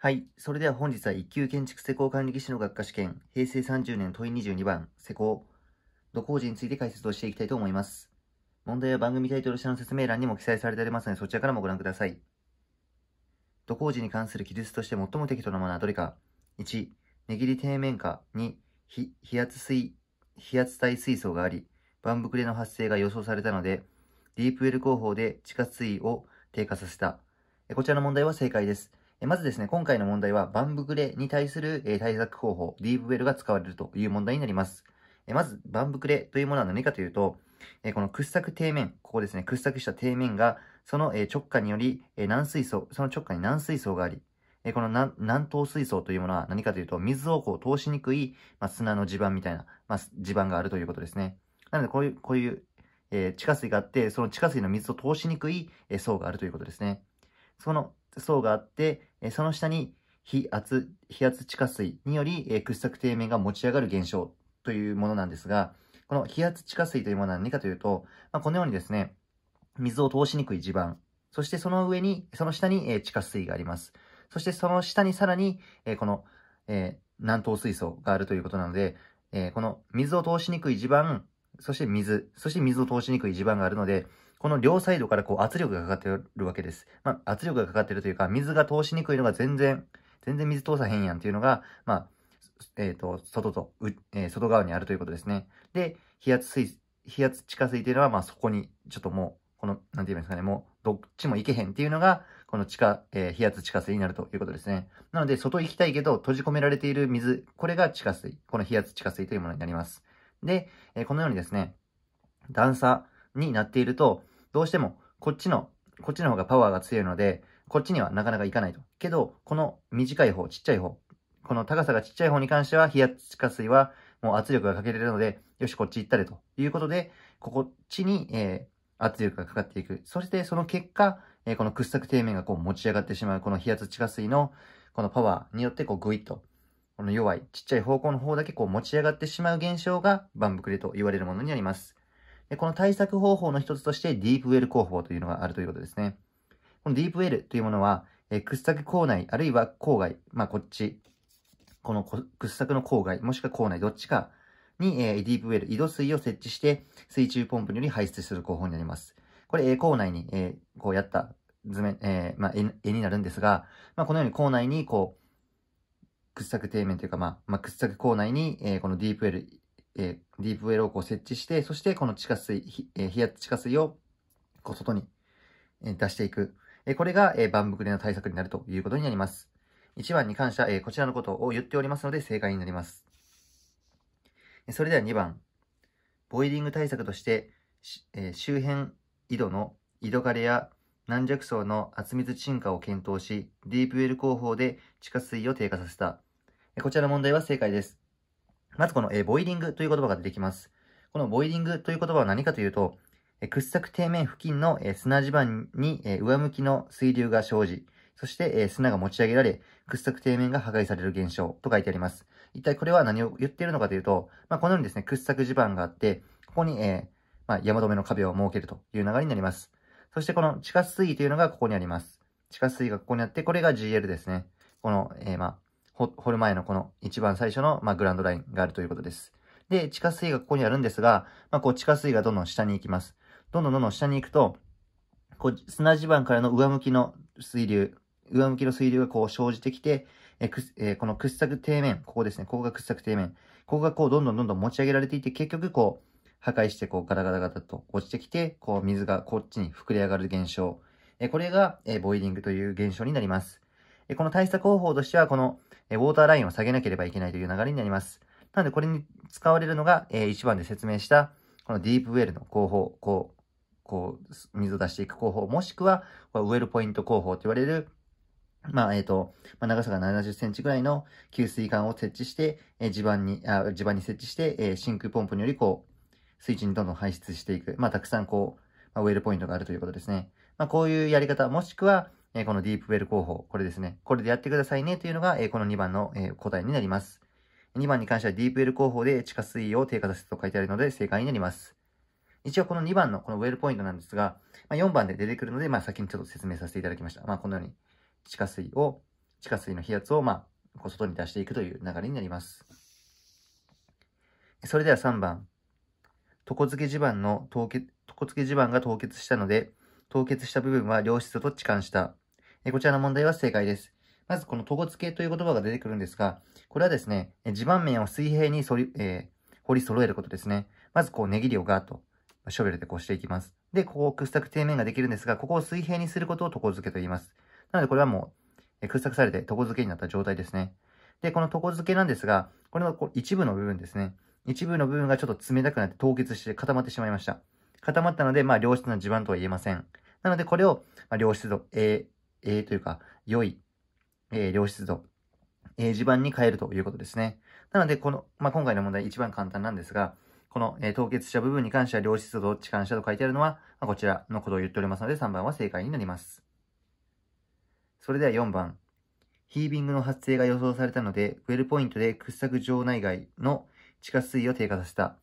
はい。それでは本日は一級建築施工管理技師の学科試験、平成30年問い22番、施工、土工事について解説をしていきたいと思います。問題は番組タイトル下の説明欄にも記載されておりますので、そちらからもご覧ください。土工事に関する記述として最も適当なものはどれか ?1、値切り底面下。に、飛圧水、飛圧体水槽があり、万膨れの発生が予想されたので、ディープウェル工法で地下水位を低下させた。こちらの問題は正解です。まずですね、今回の問題は、バンブグレに対する対策方法、ディーブウェルが使われるという問題になります。まず、バンブクレというものは何かというと、この掘削底面、ここですね、掘削した底面が、その直下により軟水槽、その直下に軟水槽があり、この南東水槽というものは何かというと、水をこう通しにくい、まあ、砂の地盤みたいな、まあ、地盤があるということですね。なので、こういう、こういう、えー、地下水があって、その地下水の水を通しにくい、えー、層があるということですね。その層があって、その下に非圧、非圧地下水により掘削底面が持ち上がる現象というものなんですが、この非圧地下水というものは何かというと、まあ、このようにですね、水を通しにくい地盤、そしてその上に、その下に地下水があります。そしてその下にさらに、この南東水槽があるということなので、この水を通しにくい地盤、そして水、そして水を通しにくい地盤があるので、この両サイドからこう圧力がかかってるわけです。まあ、圧力がかかってるというか、水が通しにくいのが全然、全然水通さへんやんっていうのが、まあ、えっ、ー、と、外と、えー、外側にあるということですね。で、飛圧水、飛圧地下水っていうのは、まあそこに、ちょっともう、この、なんて言いんですかね、もう、どっちも行けへんっていうのが、この地下、えー、飛圧地下水になるということですね。なので、外行きたいけど、閉じ込められている水、これが地下水、この飛圧地下水というものになります。で、えー、このようにですね、段差、になっていると、どうしてもこっちの、こっちの方がパワーが強いので、こっちにはなかなかいかないと。けど、この短い方、ちっちゃい方、この高さがちっちゃい方に関しては、冷や地下水はもう圧力がかけれるので、よし、こっち行ったれということで、こっちに、えー、圧力がかかっていく。そして、その結果、えー、この掘削底面がこう持ち上がってしまう、この冷圧地下水の、このパワーによって、こう、ぐいっと、この弱い、ちっちゃい方向の方だけこう持ち上がってしまう現象が、バンブクレと言われるものになります。この対策方法の一つとしてディープウェル工法というのがあるということですね。このディープウェルというものは、え掘削構内、あるいは郊外、まあ、こっち、この掘削の郊外、もしくは構内、どっちかに、えディープウェル、井戸水を設置して、水中ポンプにより排出する工法になります。これ、え構内に、えこうやった図面、えまあ、絵になるんですが、まあ、このように構内に、こう、掘削底面というか、まあ、まあ、掘削構内に、えこのディープウェル、えー、ディープウェルをこう設置して、そしてこの地下水、えー、冷圧地下水をこう外に、えー、出していく。えー、これが、えー、バンブクレの対策になるということになります。1番に関しては、えー、こちらのことを言っておりますので正解になります。それでは2番。ボイリング対策として、えー、周辺井戸の井戸枯れや軟弱層の厚水沈下を検討し、ディープウェル工法で地下水を低下させた。こちらの問題は正解です。まずこの、えー、ボイリングという言葉が出てきます。このボイリングという言葉は何かというと、え掘削底面付近の、え砂地盤に、え上向きの水流が生じ、そして、え砂が持ち上げられ、掘削底面が破壊される現象と書いてあります。一体これは何を言っているのかというと、まあ、このようにですね、掘削地盤があって、ここに、えー、まあ、山止めの壁を設けるという流れになります。そしてこの地下水位というのがここにあります。地下水位がここにあって、これが GL ですね。この、えー、まあ、掘る前のこの一番最初の、まあ、グランドラインがあるということです。で、地下水がここにあるんですが、まあ、こう地下水がどんどん下に行きます。どんどんどんどん下に行くと、こう砂地盤からの上向きの水流、上向きの水流がこう生じてきて、えくえー、この掘削底面、ここですね、ここが掘削底面、ここがこうどんどんどんどん持ち上げられていて、結局こう破壊してこうガタガタガタと落ちてきて、こう水がこっちに膨れ上がる現象。えー、これが、えー、ボイリングという現象になります。えー、この対策方法としては、このえウォーターラインを下げなければいけないという流れになります。なので、これに使われるのが、えー、1番で説明した、このディープウェルの工法、こう、こう、水を出していく工法、もしくは、ウェルポイント工法と言われる、まあ、えっ、ー、と、まあ、長さが70センチぐらいの給水管を設置して、えー、地盤にあ、地盤に設置して、えー、真空ポンプにより、こう、水中にどんどん排出していく。まあ、たくさん、こう、まあ、ウェルポイントがあるということですね。まあ、こういうやり方、もしくは、えこのディープウェル工法、これですね。これでやってくださいねというのが、えこの2番の、え答えになります。2番に関してはディープウェル工法で地下水位を低下させると書いてあるので正解になります。一応この2番のこのウェルポイントなんですが、ま4番で出てくるので、まあ、先にちょっと説明させていただきました。まあ、このように地下水を、地下水の飛圧を、まあ、こう外に出していくという流れになります。それでは3番。床付け地盤の凍結、床付け地盤が凍結したので、凍結した部分は良質と置換した。えこちらの問題は正解です。まずこの床付けという言葉が出てくるんですが、これはですね、地盤面を水平にそり、えー、掘り揃えることですね。まずこう、ネギりをガーッと、ショベルでこうしていきます。で、ここ、を掘削底面ができるんですが、ここを水平にすることを床付けと言います。なのでこれはもう、掘削されて床付けになった状態ですね。で、この床付けなんですが、これのこう一部の部分ですね。一部の部分がちょっと冷たくなって凍結して固まってしまいました。固まったので、まあ、良質な地盤とは言えません。なので、これを、まあ、良質度、えー、というか、良い、えー、良質度、えー、地盤に変えるということですね。なので、この、まあ、今回の問題一番簡単なんですが、この、えー、凍結した部分に関しては良質度どっちしたと書いてあるのは、まあ、こちらのことを言っておりますので、3番は正解になります。それでは4番。ヒービングの発生が予想されたので、ウェルポイントで掘削場内外の地下水を低下させた。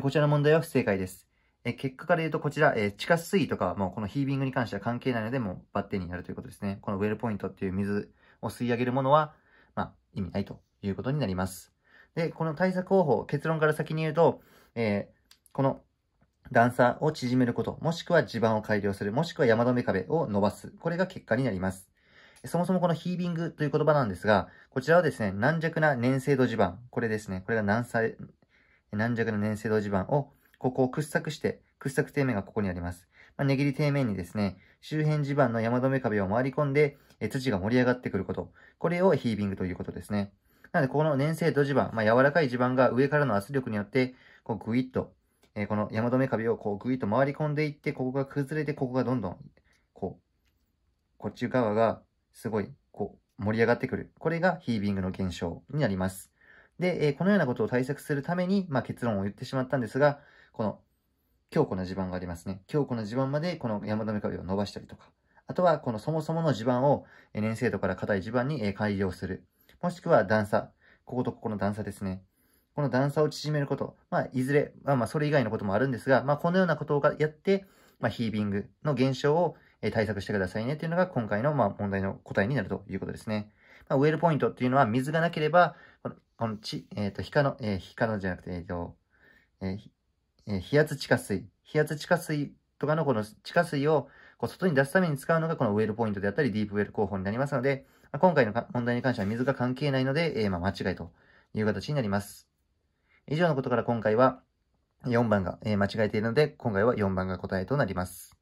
こちらの問題は不正解です。え結果から言うとこちら、え地下水とかはもうこのヒービングに関しては関係ないので、もうバッテンになるということですね。このウェルポイントっていう水を吸い上げるものは、まあ、意味ないということになります。で、この対策方法、結論から先に言うと、えー、この段差を縮めること、もしくは地盤を改良する、もしくは山止め壁を伸ばす。これが結果になります。そもそもこのヒービングという言葉なんですが、こちらはですね、軟弱な粘性度地盤、これですね、これが軟軟弱な粘性度地盤をここを掘削して、掘削底面がここにあります。まあ、値切り底面にですね、周辺地盤の山止め壁を回り込んで、え土が盛り上がってくること。これをヒービングということですね。なので、この粘性土地盤、まあ、柔らかい地盤が上からの圧力によって、こう、グイッと、えー、この山止め壁をこう、グイッと回り込んでいって、ここが崩れて、ここがどんどん、こう、こっち側が、すごい、こう、盛り上がってくる。これがヒービングの現象になります。で、えー、このようなことを対策するために、まあ、結論を言ってしまったんですが、この強固な地盤がありますね。強固な地盤までこの山止め壁を伸ばしたりとか、あとはこのそもそもの地盤を粘性度から硬い地盤に改良する。もしくは段差。こことここの段差ですね。この段差を縮めること。まあ、いずれ、まあまあ、それ以外のこともあるんですが、まあ、このようなことをやって、まあ、ヒービングの現象を対策してくださいねというのが今回のまあ問題の答えになるということですね。まあ、ウェルポイントというのは水がなければ、この、地、えっ、ー、と、の、えー、のじゃなくて、えっ、ー、と、えー、え圧地下水、飛圧地下水とかのこの地下水をこう外に出すために使うのがこのウェルポイントであったりディープウェル工法になりますので、まあ、今回の問題に関しては水が関係ないので、えー、ま間違いという形になります。以上のことから今回は4番が、え間違えているので、今回は4番が答えとなります。